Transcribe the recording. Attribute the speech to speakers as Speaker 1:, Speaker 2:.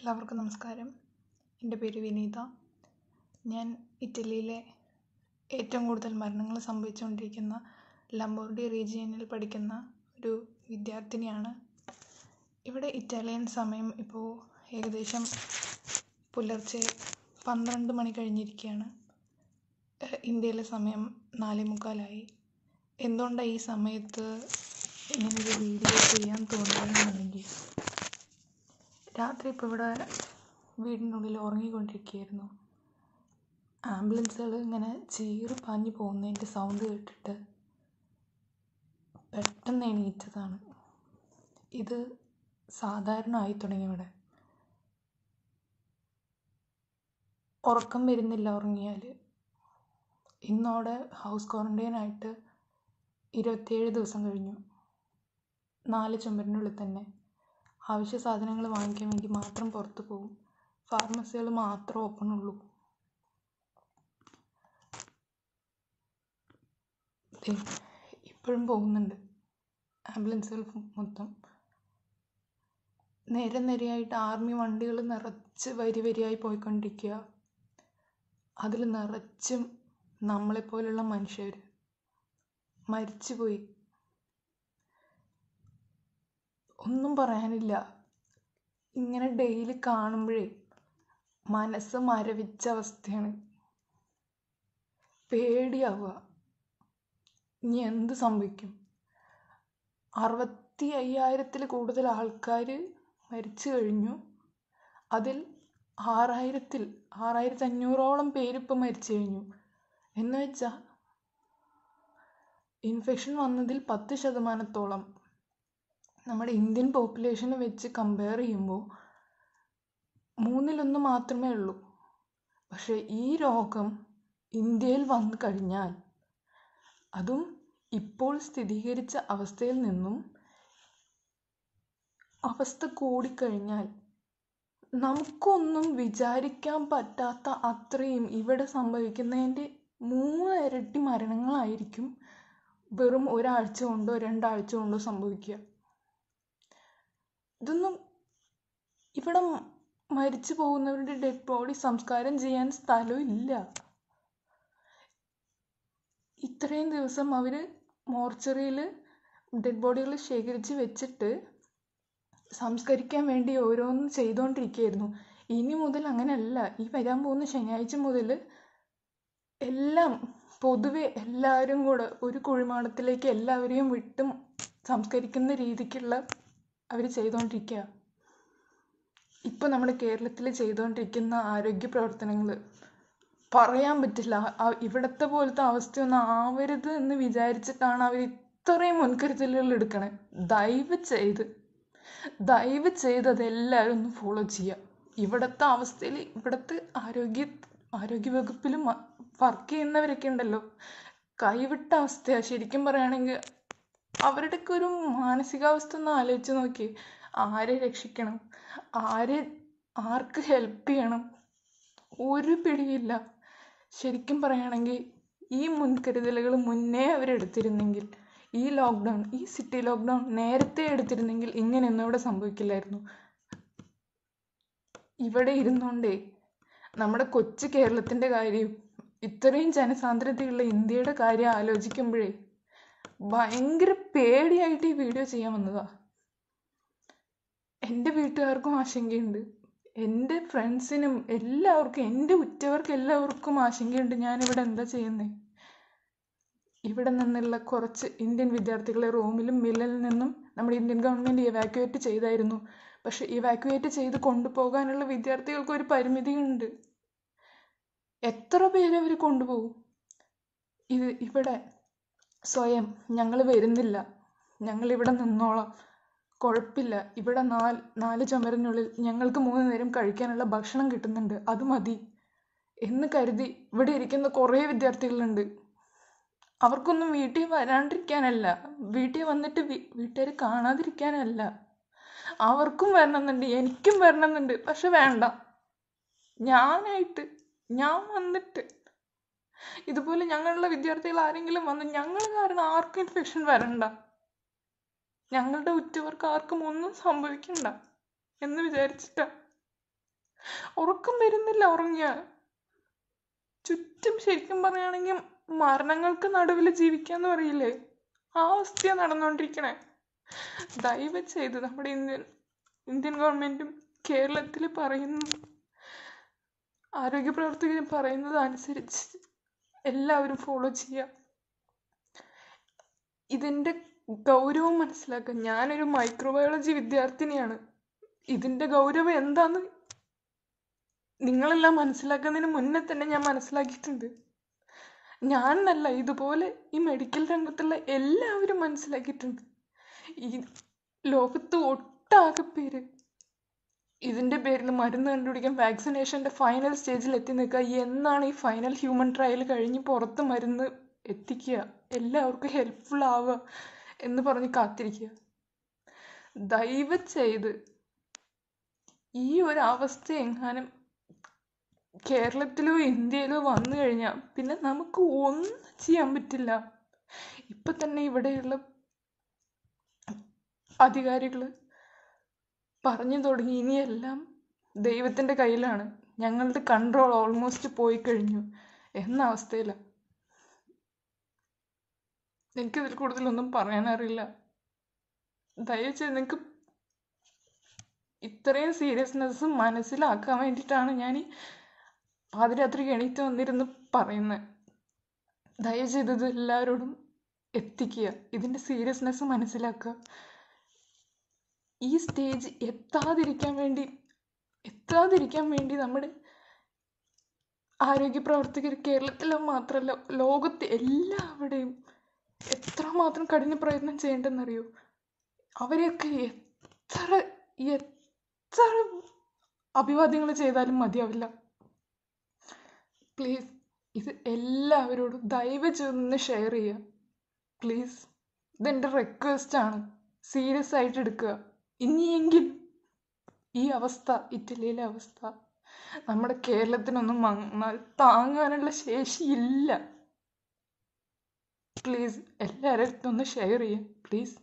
Speaker 1: എല്ലാവർക്കും നമസ്കാരം എൻ്റെ പേര് വിനീത ഞാൻ ഇറ്റലിയിലെ ഏറ്റവും കൂടുതൽ മരണങ്ങൾ സംഭവിച്ചുകൊണ്ടിരിക്കുന്ന ലംബോർഡി റീജിയനിൽ പഠിക്കുന്ന ഒരു വിദ്യാർത്ഥിനിയാണ് ഇവിടെ ഇറ്റാലിയൻ സമയം ഇപ്പോൾ ഏകദേശം പുലർച്ചെ പന്ത്രണ്ട് മണി കഴിഞ്ഞിരിക്കുകയാണ് ഇന്ത്യയിലെ സമയം നാല് മുക്കാലായി എന്തുകൊണ്ടാണ് ഈ സമയത്ത് ഒരു വീഡിയോ ചെയ്യാൻ തോന്നുന്നുണ്ടെങ്കിൽ രാത്രി ഇപ്പോൾ ഇവിടെ വീടിനുള്ളിൽ ഉറങ്ങിക്കൊണ്ടിരിക്കുകയായിരുന്നു ആംബുലൻസുകൾ ഇങ്ങനെ ചീറി പാഞ്ഞു പോകുന്നതിൻ്റെ സൗണ്ട് കേട്ടിട്ട് പെട്ടെന്ന് എണീറ്റതാണ് ഇത് ആയി തുടങ്ങി ഇവിടെ ഉറക്കം വരുന്നില്ല ഉറങ്ങിയാൽ ഇന്നോടെ ഹൗസ് ക്വാറൻറ്റൈൻ ആയിട്ട് ഇരുപത്തിയേഴ് ദിവസം കഴിഞ്ഞു നാല് ചുമരിനുള്ളിൽ തന്നെ ആവശ്യ സാധനങ്ങൾ വാങ്ങിക്കാൻ വേണ്ടി മാത്രം പുറത്ത് പോകും ഫാർമസികൾ മാത്രം ഓപ്പൺ ഉള്ളൂ ഇപ്പോഴും പോകുന്നുണ്ട് ആംബുലൻസുകൾ മൊത്തം നേരെ നേരെയായിട്ട് ആർമി വണ്ടികൾ നിറച്ച് വരി വരിയായി പോയിക്കൊണ്ടിരിക്കുക അതിൽ നിറച്ചും നമ്മളെപ്പോലുള്ള മനുഷ്യർ മരിച്ചുപോയി ഒന്നും പറയാനില്ല ഇങ്ങനെ ഡെയിലി കാണുമ്പോഴേ മനസ്സ് മരവിച്ച അവസ്ഥയാണ് പേടിയാവുക ഇനി എന്ത് സംഭവിക്കും അറുപത്തി അയ്യായിരത്തിൽ കൂടുതൽ ആൾക്കാർ മരിച്ചു കഴിഞ്ഞു അതിൽ ആറായിരത്തിൽ ആറായിരത്തി അഞ്ഞൂറോളം പേരിപ്പം മരിച്ചു കഴിഞ്ഞു എന്ന് വെച്ചാൽ ഇൻഫെക്ഷൻ വന്നതിൽ പത്ത് ശതമാനത്തോളം നമ്മുടെ ഇന്ത്യൻ പോപ്പുലേഷനെ വെച്ച് കമ്പയർ ചെയ്യുമ്പോൾ മൂന്നിലൊന്ന് മാത്രമേ ഉള്ളൂ പക്ഷേ ഈ രോഗം ഇന്ത്യയിൽ വന്നു കഴിഞ്ഞാൽ അതും ഇപ്പോൾ സ്ഥിരീകരിച്ച അവസ്ഥയിൽ നിന്നും അവസ്ഥ കൂടിക്കഴിഞ്ഞാൽ നമുക്കൊന്നും വിചാരിക്കാൻ പറ്റാത്ത അത്രയും ഇവിടെ സംഭവിക്കുന്നതിൻ്റെ മൂന്ന് ഇരട്ടി മരണങ്ങളായിരിക്കും വെറും ഒരാഴ്ച കൊണ്ടോ രണ്ടാഴ്ച കൊണ്ടോ സംഭവിക്കുക ഇതൊന്നും ഇവിടെ മരിച്ചു പോകുന്നവരുടെ ഡെഡ് ബോഡി സംസ്കാരം ചെയ്യാൻ സ്ഥലമില്ല ഇത്രയും ദിവസം അവർ മോർച്ചറിയിൽ ഡെഡ് ബോഡികൾ ശേഖരിച്ച് വെച്ചിട്ട് സംസ്കരിക്കാൻ വേണ്ടി ഓരോന്നും ചെയ്തുകൊണ്ടിരിക്കുകയായിരുന്നു ഇനി മുതൽ അങ്ങനെയല്ല ഈ വരാൻ പോകുന്ന ശനിയാഴ്ച മുതൽ എല്ലാം പൊതുവെ എല്ലാവരും കൂടെ ഒരു കുഴിമാടത്തിലേക്ക് എല്ലാവരെയും വിട്ടും സംസ്കരിക്കുന്ന രീതിക്കുള്ള അവർ ചെയ്തുകൊണ്ടിരിക്കുക ഇപ്പം നമ്മുടെ കേരളത്തിൽ ചെയ്തുകൊണ്ടിരിക്കുന്ന ആരോഗ്യ പ്രവർത്തനങ്ങൾ പറയാൻ പറ്റില്ല ഇവിടത്തെ പോലത്തെ അവസ്ഥയൊന്നും ആവരുത് എന്ന് വിചാരിച്ചിട്ടാണ് അവർ ഇത്രയും മുൻകരുതലുകൾ എടുക്കണേ ദയവ് ചെയ്ത് ദയവ് ചെയ്ത് അതെല്ലാവരും ഒന്ന് ഫോളോ ചെയ്യുക ഇവിടുത്തെ അവസ്ഥയിൽ ഇവിടുത്തെ ആരോഗ്യ ആരോഗ്യ വകുപ്പിലും വർക്ക് ചെയ്യുന്നവരൊക്കെ ഉണ്ടല്ലോ കൈവിട്ട അവസ്ഥയാണ് ശരിക്കും പറയുകയാണെങ്കിൽ അവരുടെയൊക്കെ ഒരു മാനസികാവസ്ഥ ഒന്ന് ആലോചിച്ച് നോക്കിയേ ആരെ രക്ഷിക്കണം ആരെ ആർക്ക് ഹെൽപ്പ് ചെയ്യണം ഒരു പിടിയില്ല ശരിക്കും പറയുകയാണെങ്കിൽ ഈ മുൻകരുതലുകൾ മുന്നേ അവരെടുത്തിരുന്നെങ്കിൽ ഈ ലോക്ക്ഡൗൺ ഈ സിറ്റി ലോക്ക്ഡൗൺ നേരത്തെ എടുത്തിരുന്നെങ്കിൽ ഇങ്ങനെയൊന്നും ഇവിടെ സംഭവിക്കില്ലായിരുന്നു ഇവിടെ ഇരുന്നുകൊണ്ടേ നമ്മുടെ കൊച്ചു കേരളത്തിൻ്റെ കാര്യം ഇത്രയും ജനസാന്ദ്രതയുള്ള ഇന്ത്യയുടെ കാര്യം ആലോചിക്കുമ്പോഴേ ഭയങ്കര പേടിയായിട്ട് ഈ വീഡിയോ ചെയ്യാൻ വന്നതാ എൻ്റെ വീട്ടുകാർക്കും ആശങ്കയുണ്ട് എൻ്റെ ഫ്രണ്ട്സിനും എല്ലാവർക്കും എൻ്റെ ഉറ്റവർക്ക് എല്ലാവർക്കും ആശങ്കയുണ്ട് ഞാനിവിടെ എന്താ ചെയ്യുന്നേ ഇവിടെ നിന്നുള്ള കുറച്ച് ഇന്ത്യൻ വിദ്യാർത്ഥികളെ റൂമിലും മില്ലിൽ നിന്നും നമ്മുടെ ഇന്ത്യൻ ഗവൺമെൻറ് ഇവാക്യുവേറ്റ് ചെയ്തായിരുന്നു പക്ഷെ ഇവാക്യുവേറ്റ് ചെയ്ത് കൊണ്ടുപോകാനുള്ള വിദ്യാർത്ഥികൾക്ക് ഒരു പരിമിതിയുണ്ട് എത്ര പേര് അവർ കൊണ്ടുപോകും ഇത് ഇവിടെ സ്വയം ഞങ്ങൾ വരുന്നില്ല ഞങ്ങൾ ഇവിടെ നിന്നോളാം കുഴപ്പമില്ല ഇവിടെ നാല് നാല് ചുമരിനുള്ളിൽ ഞങ്ങൾക്ക് മൂന്ന് നേരം കഴിക്കാനുള്ള ഭക്ഷണം കിട്ടുന്നുണ്ട് അത് മതി എന്ന് കരുതി ഇവിടെ ഇരിക്കുന്ന കുറേ വിദ്യാർത്ഥികളുണ്ട് അവർക്കൊന്നും വീട്ടിൽ വരാണ്ടിരിക്കാനല്ല വീട്ടിൽ വന്നിട്ട് വീട്ടുകാർ കാണാതിരിക്കാനല്ല അവർക്കും വരണമെന്നുണ്ട് എനിക്കും വരണമെന്നുണ്ട് പക്ഷെ വേണ്ട ഞാനായിട്ട് ഞാൻ വന്നിട്ട് ഇതുപോലെ ഞങ്ങളുടെ വിദ്യാർത്ഥികൾ ആരെങ്കിലും വന്ന് ഞങ്ങൾ കാരണം ആർക്കും ഇൻഫെക്ഷൻ വരണ്ട ഞങ്ങളുടെ ഉറ്റവർക്ക് ആർക്കും ഒന്നും സംഭവിക്കണ്ട എന്ന് വിചാരിച്ചിട്ടാ ഉറക്കം വരുന്നില്ല ഉറങ്ങിയാൽ ചുറ്റും ശരിക്കും പറയുകയാണെങ്കിൽ മരണങ്ങൾക്ക് നടുവിൽ ജീവിക്കാന്ന് പറയില്ലേ ആ അവസ്ഥയാ നടന്നുകൊണ്ടിരിക്കണേ ദയവ് ചെയ്ത് നമ്മുടെ ഇന്ത്യൻ ഇന്ത്യൻ ഗവൺമെന്റും കേരളത്തിൽ പറയുന്നു ആരോഗ്യ പ്രവർത്തകരും പറയുന്നത് അനുസരിച്ച് എല്ലാവരും ഫോളോ ചെയ്യാം ഇതിൻ്റെ ഗൗരവം മനസ്സിലാക്കുക ഞാനൊരു മൈക്രോബയോളജി വിദ്യാർത്ഥിനിയാണ് ഇതിൻ്റെ ഗൗരവം എന്താന്ന് നിങ്ങളെല്ലാം മനസ്സിലാക്കുന്നതിന് മുന്നേ തന്നെ ഞാൻ മനസ്സിലാക്കിയിട്ടുണ്ട് ഞാൻ എന്നല്ല ഇതുപോലെ ഈ മെഡിക്കൽ രംഗത്തുള്ള എല്ലാവരും മനസ്സിലാക്കിയിട്ടുണ്ട് ഈ ലോകത്ത് ഒട്ടാകെ പേര് ഇതിന്റെ പേരിൽ മരുന്ന് കണ്ടുപിടിക്കാൻ വാക്സിനേഷന്റെ ഫൈനൽ സ്റ്റേജിൽ എത്തി നിൽക്കുക എന്നാണ് ഈ ഫൈനൽ ഹ്യൂമൻ ട്രയൽ കഴിഞ്ഞ് പുറത്ത് മരുന്ന് എത്തിക്കുക എല്ലാവർക്കും ഹെൽപ്ഫുൾ ആവുക എന്ന് പറഞ്ഞ് കാത്തിരിക്കുക ദയവ് ചെയ്ത് ഈ ഒരു അവസ്ഥ എങ്ങാനും കേരളത്തിലോ ഇന്ത്യയിലോ വന്നു കഴിഞ്ഞാൽ പിന്നെ നമുക്ക് ഒന്നും ചെയ്യാൻ പറ്റില്ല ഇപ്പം തന്നെ ഇവിടെയുള്ള അധികാരികൾ പറഞ്ഞു തുടങ്ങി ഇനിയെല്ലാം ദൈവത്തിൻ്റെ കയ്യിലാണ് ഞങ്ങളുടെ കൺട്രോൾ ഓൾമോസ്റ്റ് പോയി കഴിഞ്ഞു എന്ന അവസ്ഥയിലാണ് എനിക്കതിൽ കൂടുതലൊന്നും പറയാനറിയില്ല ദയവചെയ്ത് നിങ്ങൾക്ക് ഇത്രയും സീരിയസ്നെസ് മനസ്സിലാക്കാൻ വേണ്ടിയിട്ടാണ് ഞാൻ പാതിരാത്രി എണീറ്റ് വന്നിരുന്ന് പറയുന്നത് ദയവ് ചെയ്തത് എല്ലാവരോടും എത്തിക്കുക ഇതിൻ്റെ സീരിയസ്നെസ് മനസ്സിലാക്കുക ഈ സ്റ്റേജ് എത്താതിരിക്കാൻ വേണ്ടി എത്താതിരിക്കാൻ വേണ്ടി നമ്മുടെ ആരോഗ്യ പ്രവർത്തകർ കേരളത്തിൽ മാത്രമല്ല ലോകത്ത് എത്ര എത്രമാത്രം കഠിന പ്രയത്നം ചെയ്യേണ്ടെന്നറിയോ അവരെയൊക്കെ എത്ര എത്ര അഭിവാദ്യങ്ങൾ ചെയ്താലും മതിയാവില്ല പ്ലീസ് ഇത് എല്ലാവരോടും ദയവ് ചെന്ന് ഷെയർ ചെയ്യുക പ്ലീസ് ഇതെൻ്റെ ആണ് സീരിയസ് ആയിട്ട് എടുക്കുക ഇനിയെങ്കിൽ ഈ അവസ്ഥ ഇറ്റലിയിലെ അവസ്ഥ നമ്മുടെ കേരളത്തിനൊന്നും വന്നാൽ താങ്ങാനുള്ള ശേഷിയില്ല പ്ലീസ് എല്ലാവരുടെ അടുത്തൊന്ന് ഷെയർ ചെയ്യാം പ്ലീസ്